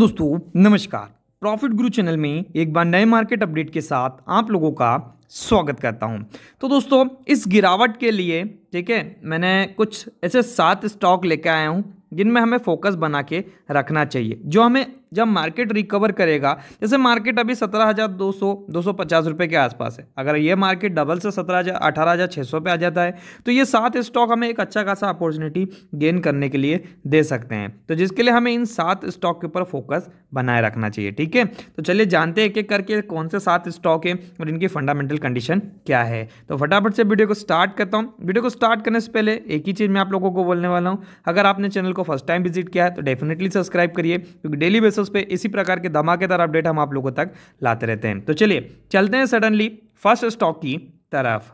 दोस्तों नमस्कार प्रॉफिट गुरु चैनल में एक बार नए मार्केट अपडेट के साथ आप लोगों का स्वागत करता हूं तो दोस्तों इस गिरावट के लिए ठीक है मैंने कुछ ऐसे सात स्टॉक लेके आया हूं जिनमें हमें फोकस बना के रखना चाहिए जो हमें जब मार्केट रिकवर करेगा जैसे मार्केट अभी सत्रह हज़ार दो सौ दो सौ पचास रुपये के आसपास है अगर ये मार्केट डबल से सत्रह हज़ार अठारह हज़ार छः सौ पे आ जाता है तो ये सात स्टॉक हमें एक अच्छा खासा अपॉर्चुनिटी गेन करने के लिए दे सकते हैं तो जिसके लिए हमें इन सात स्टॉक के ऊपर फोकस बनाए रखना चाहिए ठीक है तो चलिए जानते हैं एक एक करके कौन से सात स्टॉक है और इनकी फंडामेंटल कंडीशन क्या है तो फटाफट से वीडियो को स्टार्ट करता हूँ वीडियो को स्टार्ट करने से पहले एक ही चीज़ मैं आप लोगों को बोलने वाला हूँ अगर आपने चैनल को फर्स्ट टाइम विजिट किया है तो डेफिनेटली सब्सक्राइब करिए क्योंकि डेली बेसिस उस पे इसी प्रकार के धमाकेदार अपडेट हम आप लोगों तक लाते रहते हैं तो चलिए चलते हैं सडनली फर्स्ट स्टॉक की तरफ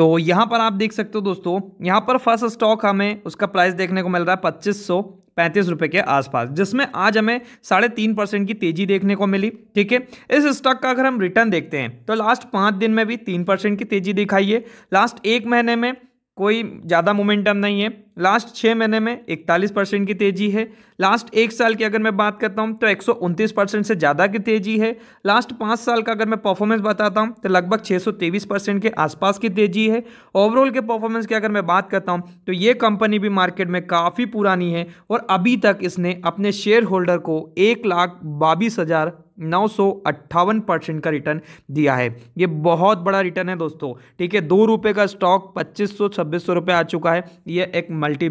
तो यहां पर आप देख सकते हो दोस्तों यहां पर फर्स्ट स्टॉक हमें उसका प्राइस देखने को मिल रहा है पच्चीस सौ पैंतीस रुपये के आसपास जिसमें आज हमें साढ़े तीन परसेंट की तेजी देखने को मिली ठीक है इस स्टॉक का अगर हम रिटर्न देखते हैं तो लास्ट पाँच दिन में भी तीन परसेंट की तेजी दिखाई है लास्ट एक महीने में कोई ज़्यादा मोमेंटम नहीं है लास्ट छः महीने में इकतालीस परसेंट की तेजी है लास्ट एक साल की अगर मैं बात करता हूँ तो एक परसेंट से ज़्यादा की तेजी है लास्ट पाँच साल का अगर मैं परफॉर्मेंस बताता हूँ तो लगभग छः परसेंट के आसपास की तेजी है ओवरऑल के परफॉर्मेंस की अगर मैं बात करता हूँ तो ये कंपनी भी मार्केट में काफ़ी पुरानी है और अभी तक इसने अपने शेयर होल्डर को एक लाख बाईस हज़ार नौ सौ अट्ठावन परसेंट का रिटर्न दिया है ये बहुत बड़ा रिटर्न है दोस्तों ठीक है दो रुपये का स्टॉक पच्चीस सौ छब्बीस सौ रुपये आ चुका है ये एक मल्टी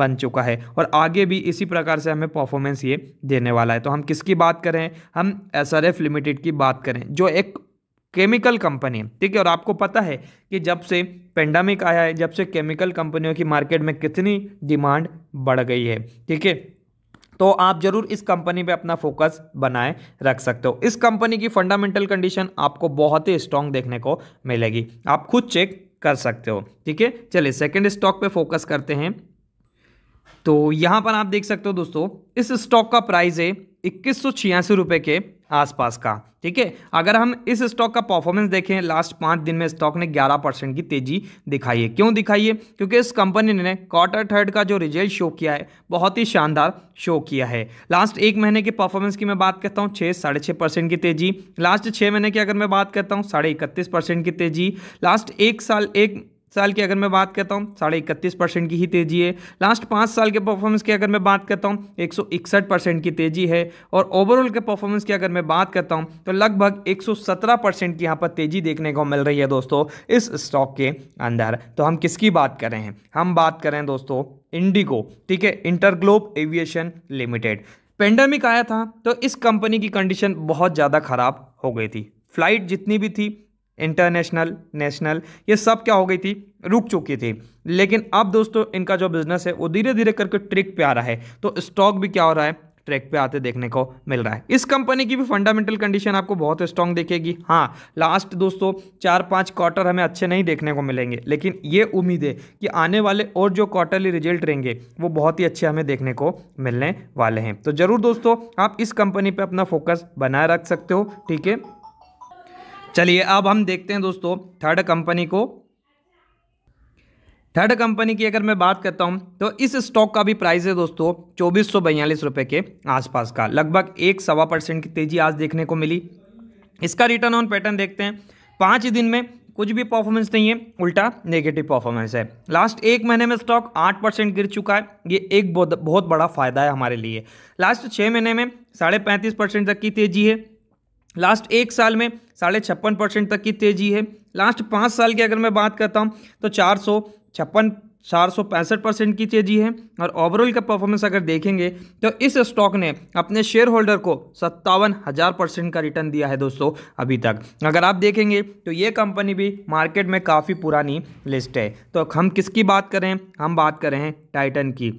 बन चुका है और आगे भी इसी प्रकार से हमें परफॉर्मेंस ये देने वाला है तो हम किसकी बात करें हम एस लिमिटेड की बात करें जो एक केमिकल कंपनी है ठीक है और आपको पता है कि जब से पेंडेमिक आया है जब से केमिकल कंपनियों की मार्केट में कितनी डिमांड बढ़ गई है ठीक है तो आप जरूर इस कंपनी पे अपना फोकस बनाए रख सकते हो इस कंपनी की फंडामेंटल कंडीशन आपको बहुत ही स्ट्रांग देखने को मिलेगी आप खुद चेक कर सकते हो ठीक है चलिए सेकेंड स्टॉक पे फोकस करते हैं तो यहाँ पर आप देख सकते हो दोस्तों इस स्टॉक का प्राइस है इक्कीस सौ छियासी रुपये के आसपास का ठीक है अगर हम इस स्टॉक का परफॉर्मेंस देखें लास्ट पाँच दिन में स्टॉक ने 11 परसेंट की तेजी दिखाई है क्यों दिखाई है क्योंकि इस कंपनी ने क्वार्टर थर्ड का जो रिजल्ट शो किया है बहुत ही शानदार शो किया है लास्ट एक महीने के परफॉर्मेंस की मैं बात करता हूँ छः साढ़े छः परसेंट की तेजी लास्ट छः महीने की अगर मैं बात करता हूँ साढ़े इकतीस परसेंट की तेजी लास्ट एक साल एक साल की अगर मैं बात करता हूँ साढ़े इकतीस परसेंट की ही तेजी है लास्ट पाँच साल के परफॉर्मेंस की अगर मैं बात करता हूँ एक सौ इकसठ परसेंट की तेजी है और ओवरऑल के परफॉर्मेंस की अगर मैं बात करता हूँ तो लगभग एक सौ सत्रह परसेंट की यहाँ पर तेजी देखने को मिल रही है दोस्तों इस स्टॉक के अंदर तो हम किसकी बात कर रहे हैं हम बात कर रहे हैं दोस्तों इंडिगो ठीक है इंटरग्लोब एविएशन लिमिटेड पेंडेमिक आया था तो इस कंपनी की कंडीशन बहुत ज़्यादा ख़राब हो गई थी फ्लाइट जितनी भी थी इंटरनेशनल नेशनल ये सब क्या हो गई थी रुक चुकी थी लेकिन अब दोस्तों इनका जो बिजनेस है वो धीरे धीरे करके ट्रिक पे आ रहा है तो स्टॉक भी क्या हो रहा है ट्रैक पे आते देखने को मिल रहा है इस कंपनी की भी फंडामेंटल कंडीशन आपको बहुत स्ट्रांग देखेगी हाँ लास्ट दोस्तों चार पाँच क्वार्टर हमें अच्छे नहीं देखने को मिलेंगे लेकिन ये उम्मीद है कि आने वाले और जो क्वार्टरली रिजल्ट रहेंगे वो बहुत ही अच्छे हमें देखने को मिलने वाले हैं तो ज़रूर दोस्तों आप इस कंपनी पर अपना फोकस बनाए रख सकते हो ठीक है चलिए अब हम देखते हैं दोस्तों थर्ड कंपनी को थर्ड कंपनी की अगर मैं बात करता हूँ तो इस स्टॉक का भी प्राइस है दोस्तों चौबीस सौ बयालीस रुपये के आसपास का लगभग एक सवा परसेंट की तेजी आज देखने को मिली इसका रिटर्न ऑन पैटर्न देखते हैं पाँच दिन में कुछ भी परफॉर्मेंस नहीं है उल्टा नेगेटिव परफॉर्मेंस है लास्ट एक महीने में स्टॉक आठ परसेंट गिर चुका है ये एक बहुत बहुत बड़ा फायदा है हमारे लिए लास्ट छः महीने में साढ़े पैंतीस परसेंट तक की तेजी है लास्ट एक साल में साढ़े छप्पन परसेंट तक की तेजी है लास्ट पाँच साल की अगर मैं बात करता हूँ तो चार सौ छप्पन चार सौ पैंसठ परसेंट की तेजी है और ओवरऑल का परफॉर्मेंस अगर देखेंगे तो इस स्टॉक ने अपने शेयर होल्डर को सत्तावन हज़ार परसेंट का रिटर्न दिया है दोस्तों अभी तक अगर आप देखेंगे तो ये कंपनी भी मार्केट में काफ़ी पुरानी लिस्ट है तो हम किसकी बात करें हम बात करें टाइटन की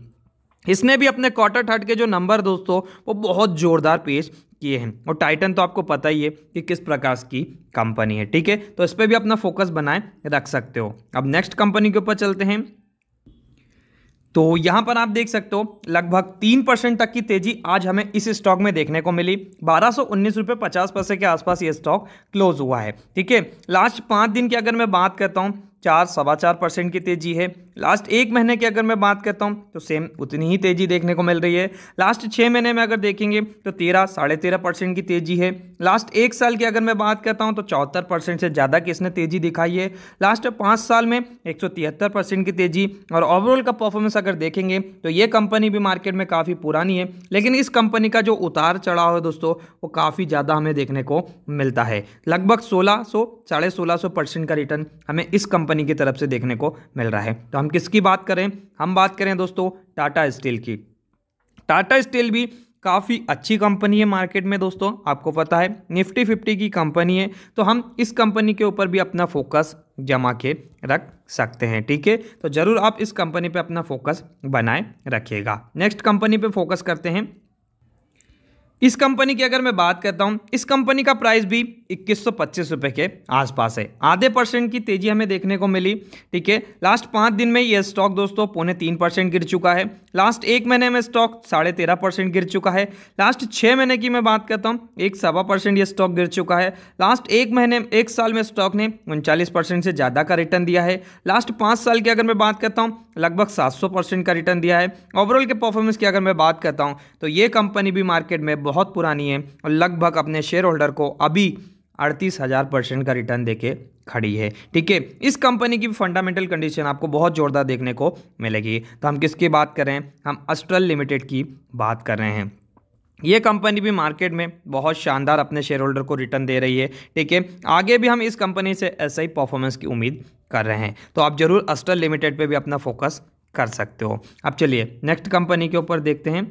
इसने भी अपने क्वार्टर थर्ड के जो नंबर दोस्तों वो बहुत ज़ोरदार पेश किए हैं और टाइटन तो आपको पता ही है कि किस प्रकार की कंपनी है ठीक है तो इस पर भी अपना फोकस बनाए रख सकते हो अब नेक्स्ट कंपनी के ऊपर चलते हैं तो यहाँ पर आप देख सकते हो लगभग तीन परसेंट तक की तेजी आज हमें इस स्टॉक में देखने को मिली बारह सौ उन्नीस रुपये पचास पैसे के आसपास ये स्टॉक क्लोज हुआ है ठीक है लास्ट पाँच दिन की अगर मैं बात करता हूँ चार सवा चार परसेंट की तेज़ी है लास्ट एक महीने की अगर मैं बात करता हूँ तो सेम उतनी ही तेज़ी देखने को मिल रही है लास्ट छः महीने में अगर देखेंगे तो तेरह साढ़े तेरह परसेंट की तेज़ी है लास्ट एक साल की अगर मैं बात करता हूँ तो चौहत्तर परसेंट से ज़्यादा की इसने तेज़ी दिखाई है लास्ट पाँच साल में एक सौ तिहत्तर परसेंट की तेज़ी और ओवरऑल का परफॉर्मेंस अगर देखेंगे तो ये कंपनी भी मार्केट में काफ़ी पुरानी है लेकिन इस कंपनी का जो उतार चढ़ाव है दोस्तों वो काफ़ी ज़्यादा हमें देखने को मिलता है लगभग सोलह सौ साढ़े सोलह सौ परसेंट का रिटर्न हमें इस कंपनी कंपनी की तरफ से देखने को मिल रहा है तो हम किसकी बात करें हम बात करें दोस्तों टाटा स्टील की टाटा स्टील भी काफ़ी अच्छी कंपनी है मार्केट में दोस्तों आपको पता है निफ्टी फिफ्टी की कंपनी है तो हम इस कंपनी के ऊपर भी अपना फोकस जमा के रख सकते हैं ठीक है तो ज़रूर आप इस कंपनी पे अपना फोकस बनाए रखिएगा नेक्स्ट कंपनी पे फोकस करते हैं इस कंपनी की अगर मैं बात करता हूं इस कंपनी का प्राइस भी इक्कीस सौ पच्चीस रुपये के आसपास है आधे परसेंट की तेजी हमें देखने को मिली ठीक है लास्ट पाँच दिन में यह स्टॉक दोस्तों पौने तीन परसेंट गिर चुका है लास्ट एक महीने में स्टॉक साढ़े तेरह परसेंट गिर चुका है लास्ट छः महीने की मैं बात करता हूँ एक सवा परसेंट यह स्टॉक गिर चुका है लास्ट एक महीने एक साल में स्टॉक ने उनचालीस परसेंट से ज़्यादा का रिटर्न दिया है लास्ट पाँच साल की अगर मैं बात करता हूँ लगभग सात सौ परसेंट का रिटर्न दिया है ओवरऑल के परफॉर्मेंस की अगर मैं बात करता हूँ तो ये कंपनी भी मार्केट में बहुत पुरानी है और लगभग अपने शेयर होल्डर को अभी अड़तीस हज़ार परसेंट का रिटर्न देके खड़ी है ठीक है इस कंपनी की फंडामेंटल कंडीशन आपको बहुत ज़ोरदार देखने को मिलेगी तो हम किसकी बात कर रहे हैं हम अस्ट्रल लिमिटेड की बात कर रहे हैं ये कंपनी भी मार्केट में बहुत शानदार अपने शेयर होल्डर को रिटर्न दे रही है ठीक है आगे भी हम इस कंपनी से ऐसा ही परफॉर्मेंस की उम्मीद कर रहे हैं तो आप ज़रूर अस्ट्रल लिमिटेड पे भी अपना फोकस कर सकते हो अब चलिए नेक्स्ट कंपनी के ऊपर देखते हैं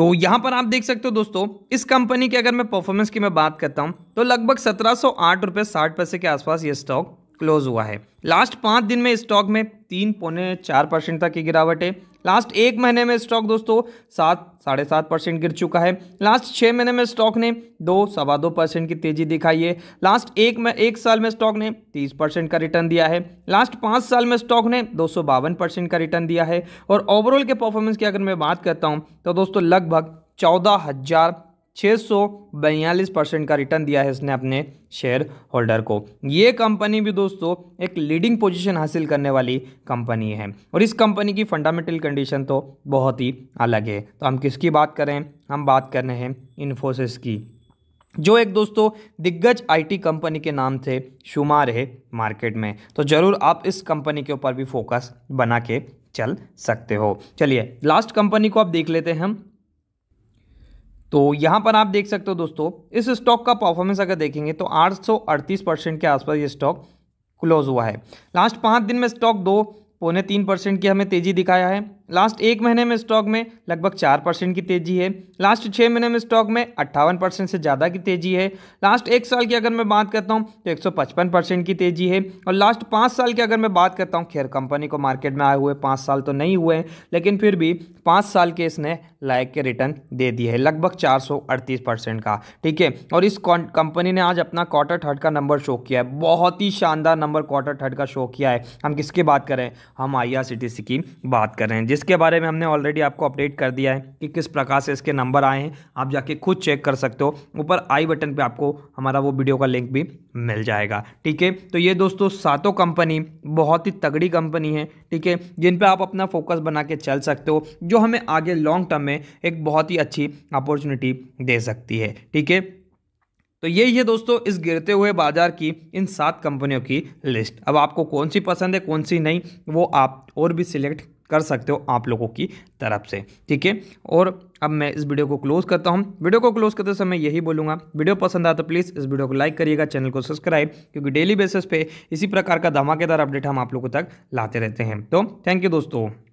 तो यहाँ पर आप देख सकते हो दोस्तों इस कंपनी की अगर मैं परफॉर्मेंस की मैं बात करता हूँ तो लगभग सत्रह सौ आठ रुपये साठ पैसे के आसपास ये स्टॉक क्लोज हुआ है लास्ट पाँच दिन में स्टॉक में तीन पौने चार परसेंट तक की गिरावट है लास्ट एक महीने में स्टॉक दोस्तों सात साढ़े सात परसेंट गिर चुका है लास्ट छः महीने में स्टॉक ने दो सवा दो परसेंट की तेजी दिखाई है लास्ट एक में एक साल में स्टॉक ने तीस परसेंट का रिटर्न दिया है लास्ट पाँच साल में स्टॉक ने दो सौ बावन परसेंट का रिटर्न दिया है और ओवरऑल के परफॉर्मेंस की अगर मैं बात करता हूँ तो दोस्तों लगभग चौदह हज़ार छः सौ बयालीस परसेंट का रिटर्न दिया है इसने अपने शेयर होल्डर को ये कंपनी भी दोस्तों एक लीडिंग पोजीशन हासिल करने वाली कंपनी है और इस कंपनी की फंडामेंटल कंडीशन तो बहुत ही अलग है तो हम किसकी बात करें हम बात कर रहे हैं इन्फोसिस की जो एक दोस्तों दिग्गज आईटी कंपनी के नाम से शुमार है मार्केट में तो ज़रूर आप इस कंपनी के ऊपर भी फोकस बना के चल सकते हो चलिए लास्ट कंपनी को आप देख लेते हैं हम तो यहाँ पर आप देख सकते हो दोस्तों इस स्टॉक का परफॉर्मेंस अगर देखेंगे तो आठ परसेंट के आसपास ये स्टॉक क्लोज हुआ है लास्ट पाँच दिन में स्टॉक दो पौने तीन परसेंट की हमें तेज़ी दिखाया है लास्ट एक महीने में स्टॉक में लगभग चार परसेंट की तेजी है लास्ट छः महीने में स्टॉक में अट्ठावन परसेंट से ज़्यादा की तेजी है लास्ट एक साल की अगर मैं बात करता हूँ तो 155 परसेंट की तेजी है और लास्ट पाँच साल की अगर मैं बात करता हूँ खैर कंपनी को मार्केट में आए हुए पाँच साल तो नहीं हुए हैं लेकिन फिर भी पाँच साल के इसने लायक के रिटर्न दे दिए है लगभग चार का ठीक है और इस कंपनी ने आज अपना क्वार्टर थर्ड का नंबर शो किया है बहुत ही शानदार नंबर क्वार्टर थर्ड का शो किया है हम किसकी बात करें हम आई की बात कर रहे हैं जिस इसके बारे में हमने ऑलरेडी आपको अपडेट कर दिया है कि किस प्रकार से इसके नंबर आए हैं आप जाके खुद चेक कर सकते हो ऊपर आई बटन पर आपको हमारा वो वीडियो का लिंक भी मिल जाएगा ठीक है तो ये दोस्तों सातों कंपनी बहुत ही तगड़ी कंपनी है ठीक है जिन पर आप अपना फोकस बना के चल सकते हो जो हमें आगे लॉन्ग टर्म में एक बहुत ही अच्छी अपॉर्चुनिटी दे सकती है ठीक है तो यही है दोस्तों इस गिरते हुए बाजार की इन सात कंपनियों की लिस्ट अब आपको कौन सी पसंद है कौन सी नहीं वो आप और भी सिलेक्ट कर सकते हो आप लोगों की तरफ से ठीक है और अब मैं इस वीडियो को क्लोज़ करता हूँ वीडियो को क्लोज़ करते समय यही बोलूँगा वीडियो पसंद आता तो प्लीज़ इस वीडियो को लाइक करिएगा चैनल को सब्सक्राइब क्योंकि डेली बेसिस पे इसी प्रकार का धमाकेदार अपडेट हम आप लोगों तक लाते रहते हैं तो थैंक यू दोस्तों